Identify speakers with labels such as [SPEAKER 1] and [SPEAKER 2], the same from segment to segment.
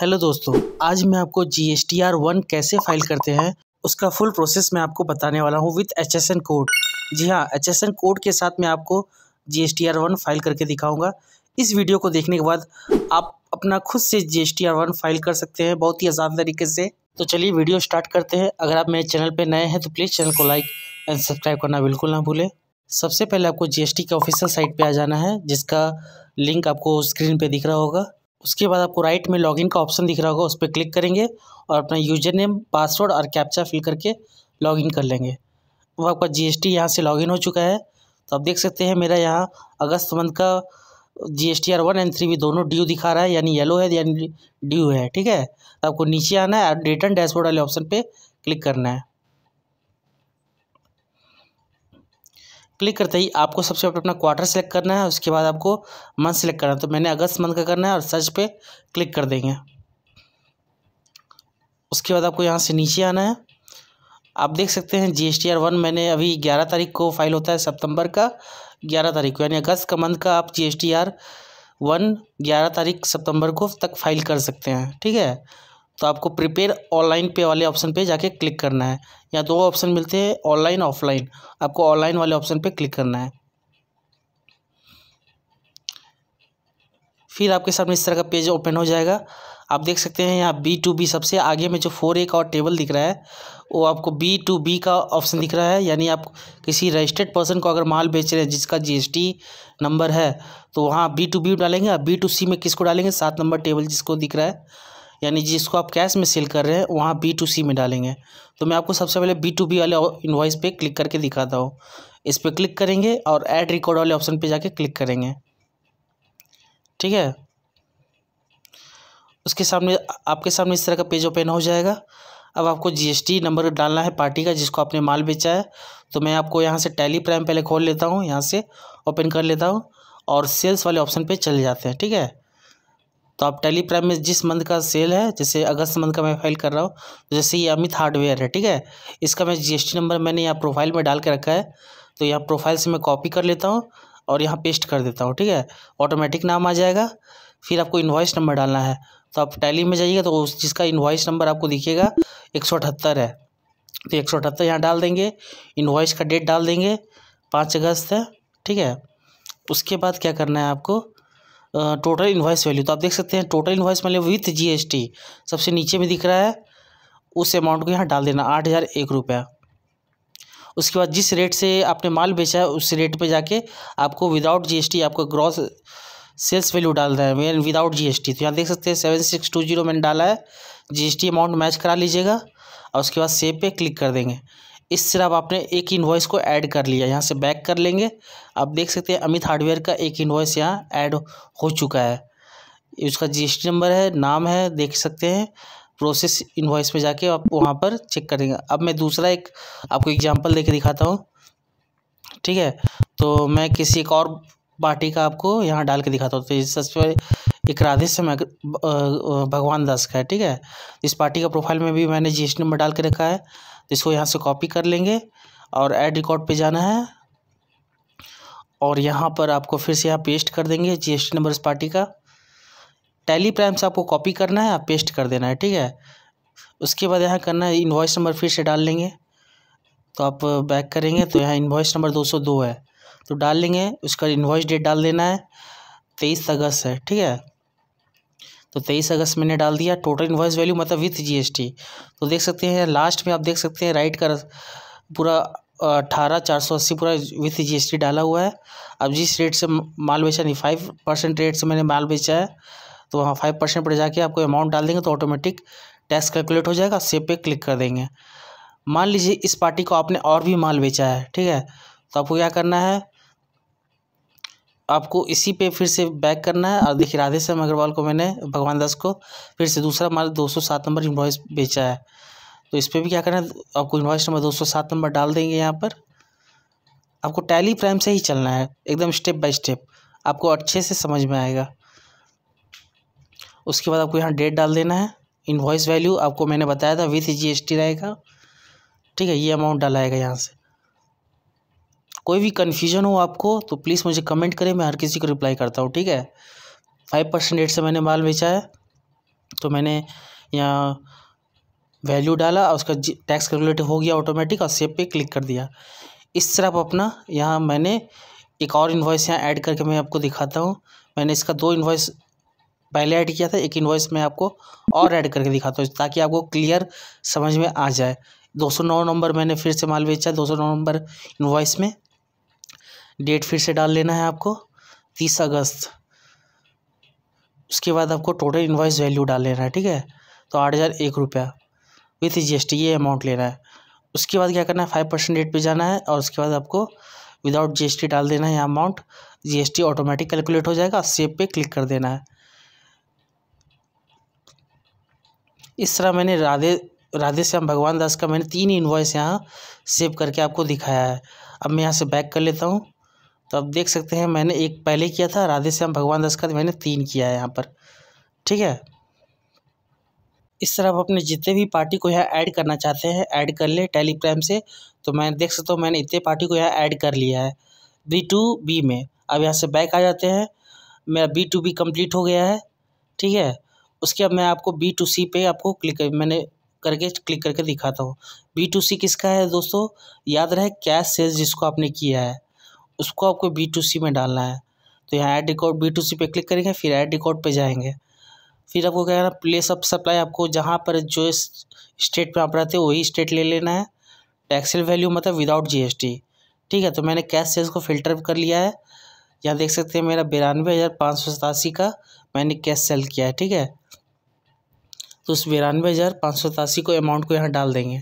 [SPEAKER 1] hello दोस्तों आज मैं आपको G S T R one कैसे फाइल करते हैं उसका फुल प्रोसेस मैं आपको बताने वाला हूँ with H S N code जी हाँ एच एस एन कोड के साथ मैं आपको G S T R one file करके दिखाऊंगा इस वीडियो को देखने के बाद आप अपना खुद से G S T R one file कर सकते हैं बहुत ही आसान तरीके से तो चलिए वीडियो स्टार्ट करते हैं अगर आप मेरे चैनल पर नए हैं तो प्लीज़ चैनल को लाइक एंड सब्सक्राइब करना बिल्कुल ना भूलें सबसे पहले आपको जी एस टी के ऑफिशियल साइट पर आ जाना है जिसका लिंक आपको स्क्रीन पर दिख रहा होगा उसके बाद आपको राइट में लॉगिन का ऑप्शन दिख रहा होगा उस पर क्लिक करेंगे और अपना यूजर नेम पासवर्ड और कैप्चा फिल करके लॉगिन कर लेंगे अब आपका जीएसटी यहाँ से लॉगिन हो चुका है तो आप देख सकते हैं मेरा यहाँ अगस्त मंथ का G S T R one and three भी दोनों ड्यू दिखा रहा है यानी येलो है यानी ड्यू है ठीक है तो आपको नीचे आना है डेटन डैशबोर्ड वाले ऑप्शन पर क्लिक करना है क्लिक करते ही आपको सबसे पहले अपना क्वार्टर सेलेक्ट करना है उसके बाद आपको मंथ सेलेक्ट करना है तो मैंने अगस्त मंथ का करना है और सर्च पे क्लिक कर देंगे उसके बाद आपको यहाँ से नीचे आना है आप देख सकते हैं G S T R one मैंने अभी ग्यारह तारीख को फाइल होता है सितंबर का ग्यारह तारीख को यानी अगस्त का मंथ का आप G S T R one ग्यारह तारीख सितंबर को तक फाइल कर सकते हैं ठीक है तो आपको प्रिपेयर ऑनलाइन पे वाले ऑप्शन पे जाके क्लिक करना है या दो ऑप्शन मिलते हैं ऑनलाइन ऑफलाइन आपको ऑनलाइन वाले ऑप्शन पे क्लिक करना है फिर आपके सामने इस तरह का पेज ओपन हो जाएगा आप देख सकते हैं यहाँ बी टू बी सबसे आगे में जो फोर ए का और टेबल दिख रहा है वो आपको बी टू बी का ऑप्शन दिख रहा है यानी आप किसी रजिस्टर्ड पर्सन को अगर माल बेच रहे हैं जिसका जीएसटी नंबर है तो वहाँ बी टू बी डालेंगे आप बी टू सी में किसको डालेंगे सात नंबर टेबल जिसको दिख रहा है यानी जिसको आप कैश में सेल कर रहे हैं वहाँ बी टू सी में डालेंगे तो मैं आपको सबसे पहले बी टू बी वाले इन्वाइस पे क्लिक करके दिखाता हूँ इस पर क्लिक करेंगे और ऐड रिकॉर्ड वाले ऑप्शन पे जाके क्लिक करेंगे ठीक है उसके सामने आपके सामने इस तरह का पेज ओपन हो जाएगा अब आपको टी नंबर डालना है पार्टी का जिसको आपने माल बेचा है तो मैं आपको यहाँ से टैली प्राइम पहले खोल लेता हूँ यहाँ से ओपन कर लेता हूँ और सेल्स वाले ऑप्शन पे चले जाते हैं ठीक है तो आप टेली प्राइम में जिस मंथ का सेल है जैसे अगस्त मंथ का मैं फाइल कर रहा हूँ तो जैसे ये अमित हार्डवेयर है ठीक है इसका मैं जी नंबर मैंने यहाँ प्रोफाइल में डाल के रखा है तो यहाँ प्रोफाइल से मैं कॉपी कर लेता हूँ और यहाँ पेस्ट कर देता हूँ ठीक है ऑटोमेटिक नाम आ जाएगा फिर आपको इन्वाइस नंबर डालना है तो आप टैली में जाइएगा तो उस जिसका इन्वाइस नंबर आपको दिखेगा एक सौ अठहत्तर है तो एक सौ अठहत्तर यहाँ डाल देंगे इन्वाइस का डेट डाल देंगे पाँच अगस्त है ठीक है उसके बाद क्या करना है आपको टोटल इन्वाइस वैल्यू तो आप देख सकते हैं total invoice value with G सबसे नीचे में दिख रहा है उस अमाउंट को यहाँ डाल देना आठ हज़ार एक रुपया उसके बाद जिस रेट से आपने माल बेचा है उस रेट पे जाके आपको विदाउट जीएसटी आपको ग्रॉस सेल्स वैल्यू डाल रहा है मेन विदाउट जीएसटी तो यहाँ देख सकते हैं सेवन सिक्स टू जीरो मैंने डाला है जीएसटी अमाउंट मैच करा लीजिएगा और उसके बाद सेव पे क्लिक कर देंगे इस सिर्फ आपने एक इन्वॉइस को ऐड कर लिया यहाँ से बैक कर लेंगे आप देख सकते हैं अमित हार्डवेयर का एक इन्वॉइस यहाँ ऐड हो चुका है उसका जी नंबर है नाम है देख सकते हैं प्रोसेस इन्वॉइस पे जाके आप वहाँ पर चेक करेंगे अब मैं दूसरा एक आपको एग्जांपल देके दिखाता हूँ ठीक है तो मैं किसी एक और पार्टी का आपको यहाँ डाल के दिखाता हूँ तो सबसे एक राधे से मैं भगवान दास का है ठीक है इस पार्टी का प्रोफाइल में भी मैंने जी नंबर डाल के रखा है तो इसको यहाँ से कॉपी कर लेंगे और ऐड रिकॉर्ड पे जाना है और यहाँ पर आपको फिर से यहाँ पेस्ट कर देंगे जीएसटी नंबर इस पार्टी का टैली प्राइम से आपको कॉपी करना है आप पेस्ट कर देना है ठीक है उसके बाद यहाँ करना है इन्वाइस नंबर फिर से डाल लेंगे तो आप बैक करेंगे तो यहाँ इन्वॉइस नंबर दो सौ दो है तो डाल लेंगे उसका इन्वॉइस डेट डाल देना है तेईस अगस्त है ठीक है तो तेईस अगस्त मैंने डाल दिया टोटल इन्वॉइस वैल्यू मतलब विथ जीएसटी तो देख सकते हैं लास्ट में आप देख सकते हैं राइट का पूरा अठारह चार सौ अस्सी पूरा विथ जीएसटी डाला हुआ है अब जिस रेट से माल बेचा नहीं फाइव परसेंट रेट से मैंने माल बेचा है तो वहाँ फाइव परसेंट पर जाके आपको अमाउंट डाल देंगे तो ऑटोमेटिक टैक्स कैलकुलेट हो जाएगा सेब पे क्लिक कर देंगे मान लीजिए इस पार्टी को आपने और भी माल बेचा है ठीक है तो आपको क्या करना है आपको इसी पे फिर से बैक करना है और देखिए राधे श्याम अग्रवाल को मैंने भगवान दास को फिर से दूसरा मार्ग दो सौ सात नंबर इन्वॉइस बेचा है तो इस पर भी क्या करना है आपको इन्वाइस नंबर दो सौ सात नंबर डाल देंगे यहाँ पर आपको टैली प्राइम से ही चलना है एकदम स्टेप बाय स्टेप आपको अच्छे से समझ में आएगा उसके बाद आपको यहाँ डेट डाल देना है इन्वॉइस वैल्यू आपको मैंने बताया था विथ जी एस टी रहेगा ठीक है ये अमाउंट आएगा यहाँ से कोई भी कन्फ्यूजन हो आपको तो प्लीज़ मुझे कमेंट करें मैं हर किसी को रिप्लाई करता हूँ ठीक है फाइव परसेंट रेट से मैंने माल बेचा है तो मैंने यहाँ वैल्यू डाला और उसका टैक्स कैलकुलेट हो गया ऑटोमेटिक और सेब पे क्लिक कर दिया इस तरह आप अपना यहाँ मैंने एक और इन्वॉइस यहाँ ऐड करके मैं आपको दिखाता हूँ मैंने इसका दो इन्वाइस पहले ऐड किया था एक इन्वाइस मैं आपको और ऐड करके दिखाता हूँ ताकि आपको क्लियर समझ में आ जाए दो सौ नौ नंबर मैंने फिर से माल बेचा दो सौ नौ नंबर इन्वॉइस में डेट फिर से डाल लेना है आपको तीस अगस्त उसके बाद आपको टोटल इन्वाइस वैल्यू डाल लेना है ठीक है तो आठ हज़ार एक रुपया विथ जी एस टी ये अमाउंट लेना है उसके बाद क्या करना है फाइव परसेंट डेट पर जाना है और उसके बाद आपको विदाउट टी डाल देना है यहाँ अमाउंट टी ऑटोमेटिक कैलकुलेट हो जाएगा सेव पे क्लिक कर देना है इस तरह मैंने राधे राधे श्याम भगवान दास का मैंने तीन इन्वाइस यहाँ सेव करके आपको दिखाया है अब मैं यहाँ से बैक कर लेता हूँ तो आप देख सकते हैं मैंने एक पहले किया था राधे श्याम भगवान दस का तो मैंने तीन किया है यहाँ पर ठीक है इस तरह आप अपने जितने भी पार्टी को यहाँ ऐड करना चाहते हैं ऐड कर ले टेलीग्राम से तो मैं देख सकता हूँ मैंने इतने पार्टी को यहाँ ऐड कर लिया है बी टू बी में अब यहाँ से बैक आ जाते हैं मेरा बी टू बी कम्प्लीट हो गया है ठीक है उसके अब मैं आपको बी टू सी पे आपको क्लिक मैंने करके क्लिक करके दिखाता हूँ बी टू सी किसका है दोस्तों याद रहे कैश सेल्स जिसको आपने किया है उसको आपको बी टू सी में डालना है तो यहाँ add record B to C पे क्लिक करेंगे फिर ऐड रिकॉर्ड पे जाएंगे फिर आपको क्या करना प्लेस ऑफ सप्लाई आपको जहाँ पर जो स्टेट पर आप रहते हो वही स्टेट ले लेना है टैक्सल वैल्यू मतलब विदाउट जीएसटी ठीक है तो मैंने कैश सेल्स को फिल्टर कर लिया है यहाँ देख सकते हैं मेरा बिरानवे हज़ार पाँच सौ सतासी का मैंने कैश सेल किया है ठीक है तो उस बिरानवे हज़ार पाँच सौ सतासी को अमाउंट को यहाँ डाल देंगे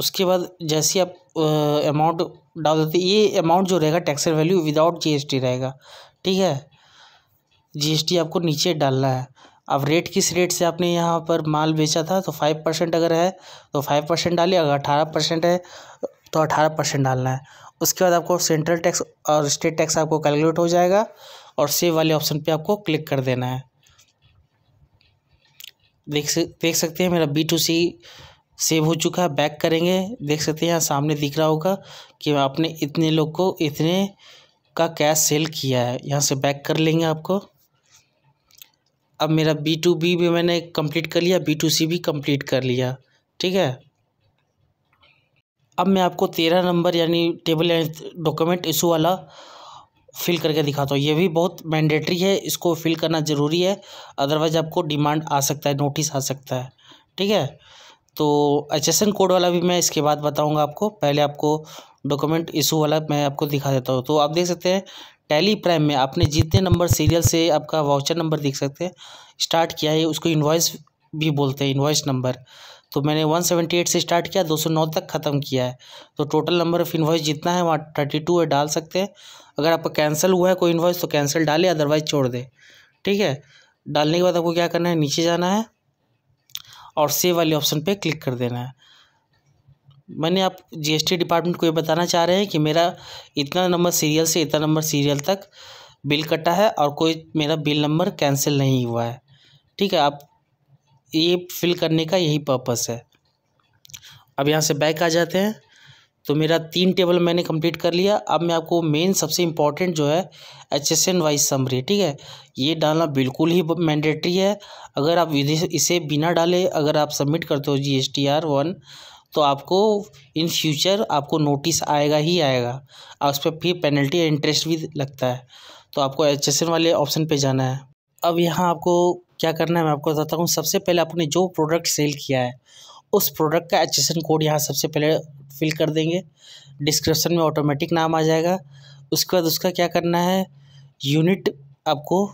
[SPEAKER 1] उसके बाद जैसे आप अमाउंट डाल देते ये अमाउंट जो रहेगा टैक्स वैल्यू विदाउट जीएसटी रहेगा ठीक है जीएसटी आपको नीचे डालना है अब रेट किस रेट से आपने यहाँ पर माल बेचा था तो फाइव परसेंट अगर है तो फाइव परसेंट डालिए अगर अठारह परसेंट है तो अठारह परसेंट डालना है उसके बाद आपको सेंट्रल टैक्स और स्टेट टैक्स आपको कैलकुलेट हो जाएगा और सेव वाले ऑप्शन पे आपको क्लिक कर देना है देख देख सकते हैं मेरा बी टू सी सेव हो चुका है बैक करेंगे देख सकते हैं यहाँ सामने दिख रहा होगा कि आपने इतने लोग को इतने का कैश सेल किया है यहाँ से बैक कर लेंगे आपको अब मेरा बी टू बी भी मैंने कंप्लीट कर लिया बी टू सी भी कंप्लीट कर लिया ठीक है अब मैं आपको तेरह नंबर यानी टेबल डॉक्यूमेंट इशू वाला फिल करके दिखाता हूँ ये भी बहुत मैंडेटरी है इसको फिल करना ज़रूरी है अदरवाइज आपको डिमांड आ सकता है नोटिस आ सकता है ठीक है तो एच कोड वाला भी मैं इसके बाद बताऊँगा आपको पहले आपको डॉक्यूमेंट इशू वाला मैं आपको दिखा देता हूँ तो आप देख सकते हैं टैली प्राइम में आपने जितने नंबर सीरियल से आपका वाउचर नंबर देख सकते हैं स्टार्ट किया है उसको इन्वाइस भी बोलते हैं इन्वाइस नंबर तो मैंने वन से स्टार्ट किया दो तक ख़त्म किया है तो टोटल नंबर ऑफ़ इन्वाइस जितना है वहाँ थर्टी है डाल सकते हैं अगर आपका कैंसिल हुआ है कोई इन्वाइस तो कैंसिल डाले अदरवाइज छोड़ दे ठीक है डालने के बाद आपको क्या करना है नीचे जाना है और सेव वाले ऑप्शन पे क्लिक कर देना है मैंने आप जीएसटी डिपार्टमेंट को ये बताना चाह रहे हैं कि मेरा इतना नंबर सीरियल से इतना नंबर सीरियल तक बिल कटा है और कोई मेरा बिल नंबर कैंसिल नहीं हुआ है ठीक है आप ये फिल करने का यही पर्पस है अब यहाँ से बैक आ जाते हैं तो मेरा तीन टेबल मैंने कंप्लीट कर लिया अब मैं आपको मेन सबसे इम्पॉर्टेंट जो है H S N wise summary ठीक है ये डालना बिल्कुल ही मैंडेटरी है अगर आप इसे बिना डाले अगर आप सबमिट करते हो G S T R one तो आपको इन फ्यूचर आपको नोटिस आएगा ही आएगा और उस पर फिर पेनल्टी इंटरेस्ट भी लगता है तो आपको एच एस एन वाले ऑप्शन पर जाना है अब यहाँ आपको क्या करना है मैं आपको बताता हूँ सबसे पहले आपने जो प्रोडक्ट सेल किया है उस प्रोडक्ट का एच एस एन कोड यहाँ सबसे पहले फिल कर देंगे डिस्क्रिप्शन में ऑटोमेटिक नाम आ जाएगा उसके बाद उसका क्या करना है यूनिट आपको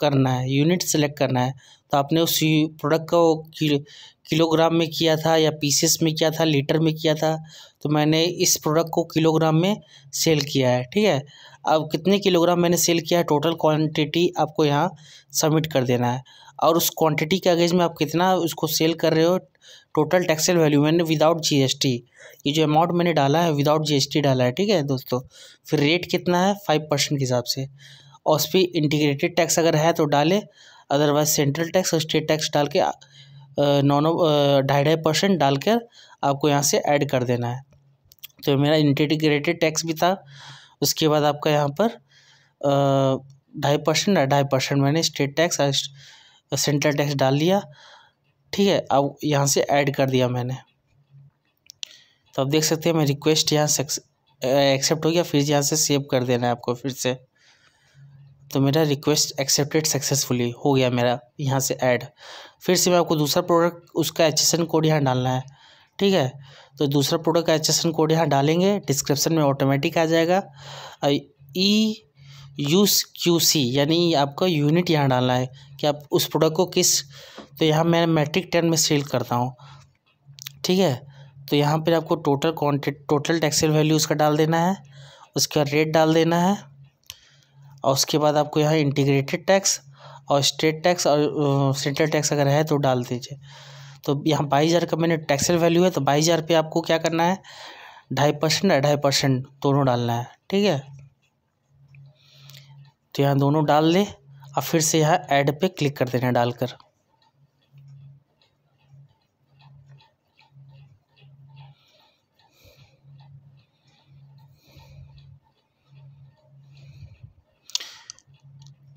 [SPEAKER 1] करना है यूनिट सेलेक्ट करना है तो आपने उस प्रोडक्ट का किलोग्राम में किया था या पीसेस में किया था लीटर में किया था तो मैंने इस प्रोडक्ट को किलोग्राम में सेल किया है ठीक है अब कितने किलोग्राम मैंने सेल किया है टोटल क्वांटिटी आपको यहाँ सबमिट कर देना है और उस क्वांटिटी के अगेंस्ट में आप कितना उसको सेल कर रहे हो टोटल टैक्सेल वैल्यू मैंने विदाउट जीएसटी ये जो अमाउंट मैंने डाला है विदाउट जीएसटी डाला है ठीक है दोस्तों फिर रेट कितना है फाइव परसेंट के हिसाब से और उस पर इंटीग्रेटेड टैक्स अगर है तो डालें अदरवाइज सेंट्रल टैक्स और स्टेट टैक्स डाल के नॉनो ढाई ढाई परसेंट डालकर आपको यहाँ से ऐड कर देना है तो मेरा इंटीग्रेटेड टैक्स भी था उसके बाद आपका यहाँ पर ढाई परसेंट ढाई परसेंट मैंने स्टेट टैक्स और सेंट्रल टैक्स डाल लिया ठीक है अब यहाँ से ऐड कर दिया मैंने तो आप देख सकते हैं मैं रिक्वेस्ट यहाँ एक्सेप्ट हो गया फिर यहाँ से सेव कर देना है आपको फिर से तो मेरा रिक्वेस्ट एक्सेप्टेड सक्सेसफुली हो गया मेरा यहाँ से ऐड फिर से मैं आपको दूसरा प्रोडक्ट उसका एच कोड यहाँ डालना है ठीक है तो दूसरा प्रोडक्ट रजिस्ट्रेशन कोड यहाँ डालेंगे डिस्क्रिप्शन में ऑटोमेटिक आ जाएगा ई यूस क्यू सी यानी आपका यूनिट यहाँ डालना है कि आप उस प्रोडक्ट को किस तो यहाँ मैं मैट्रिक टेन में सेल करता हूँ ठीक है तो यहाँ पर आपको total quantity total taxable value उसका डाल देना है उसका रेट डाल देना है और उसके बाद आपको यहाँ इंटीग्रेटेड टैक्स और स्टेट टैक्स और सेंट्रल टैक्स अगर है तो डाल दीजिए तो यहाँ बाईस हज़ार का मैंने टैक्सेल वैल्यू है तो बाईस हज़ार पे आपको क्या करना है ढाई परसेंट ढाई परसेंट दोनों डालना है ठीक है तो यहाँ दोनों डाल दें और फिर से यहाँ ऐड पे क्लिक कर देना डालकर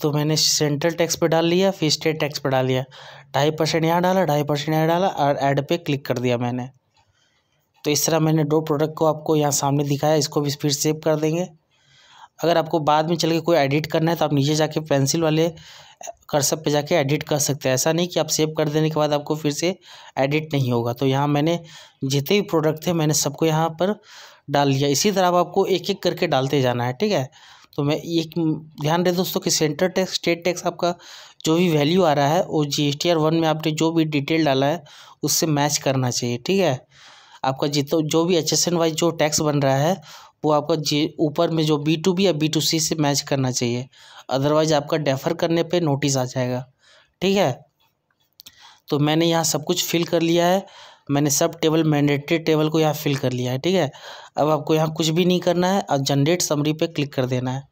[SPEAKER 1] तो मैंने सेंट्रल टैक्स पे डाल लिया फिर स्टेट टैक्स पे डाल लिया ढाई परसेंट यहाँ डाला ढाई परसेंट यहाँ डाला और ऐड पे क्लिक कर दिया मैंने तो इस तरह मैंने दो प्रोडक्ट को आपको यहाँ सामने दिखाया इसको भी फिर सेव कर देंगे अगर आपको बाद में चल के कोई एडिट करना है तो आप नीचे जाके पेंसिल वाले कर्सअप पे जाके एडिट कर सकते हैं ऐसा नहीं कि आप सेव कर देने के बाद आपको फिर से एडिट नहीं होगा तो यहाँ मैंने जितने भी प्रोडक्ट थे मैंने सबको यहाँ पर डाल लिया इसी तरह आपको एक एक करके डालते जाना है ठीक है तो मैं एक ध्यान रहे दोस्तों कि सेंटर टैक्स स्टेट टैक्स आपका जो भी वैल्यू आ रहा है वो G S T R one में आपने जो भी डिटेल डाला है उससे मैच करना चाहिए ठीक है आपका जितना जो भी एच एस एन वाइज जो टैक्स बन रहा है वो आपका जी ऊपर में जो बी टू बी या बी टू सी से मैच करना चाहिए अदरवाइज आपका डेफर करने पर नोटिस आ जाएगा ठीक है तो मैंने यहाँ सब कुछ फिल कर लिया है मैंने सब टेबल मैंडेटरी टेबल को यहाँ फिल कर लिया है ठीक है अब आपको यहाँ कुछ भी नहीं करना है और जनरेट समरी पे क्लिक कर देना है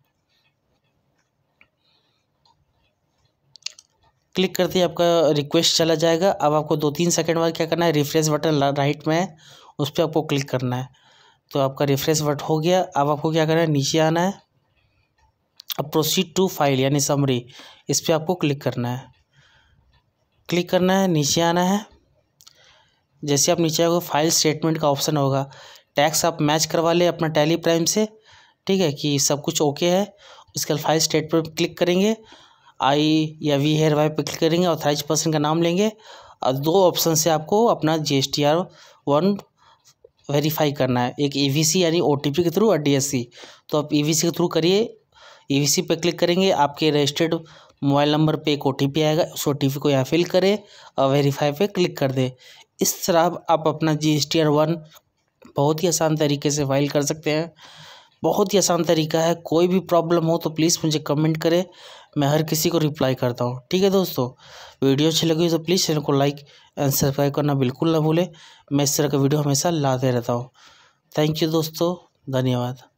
[SPEAKER 1] क्लिक करते ही आपका रिक्वेस्ट चला जाएगा अब आपको दो तीन सेकंड बाद क्या करना है रिफ्रेश बटन राइट में है उस पर आपको क्लिक करना है तो आपका रिफ्रेश बट हो गया अब आपको क्या करना है नीचे आना है अब प्रोसीड टू फाइल यानी समरी इस पर आपको क्लिक करना है क्लिक करना है नीचे आना है जैसे आप नीचे आओगे फाइल स्टेटमेंट का ऑप्शन होगा टैक्स आप मैच करवा लें अपना टैली प्राइम से ठीक है कि सब कुछ ओके है उसके बाद फाइल स्टेटमेंट क्लिक करेंगे आई या वी हेयर वाई पर क्लिक करेंगे ऑथराइज पर्सन का नाम लेंगे और दो ऑप्शन से आपको अपना G S T R one verify करना है एक ई वी सी यानी ओ टी पी के थ्रू और डी एस सी तो आप ई वी सी के थ्रू करिए ई वी सी पर क्लिक करेंगे आपके रजिस्टर्ड मोबाइल नंबर पे एक ओ टी पी आएगा उस ओ टी पी को यहाँ फिल करें और वेरीफाई पे क्लिक कर दें इस तरह आप अपना G S T R one बहुत ही आसान तरीके से फाइल कर सकते हैं बहुत ही आसान तरीका है कोई भी प्रॉब्लम हो तो प्लीज़ मुझे कमेंट करें मैं हर किसी को रिप्लाई करता हूँ ठीक है दोस्तों वीडियो अच्छी लगी तो प्लीज़ चैनल को लाइक एंड सब्सक्राइब करना बिल्कुल ना भूलें मैं इस तरह का वीडियो हमेशा लाते रहता हूँ थैंक यू दोस्तों धन्यवाद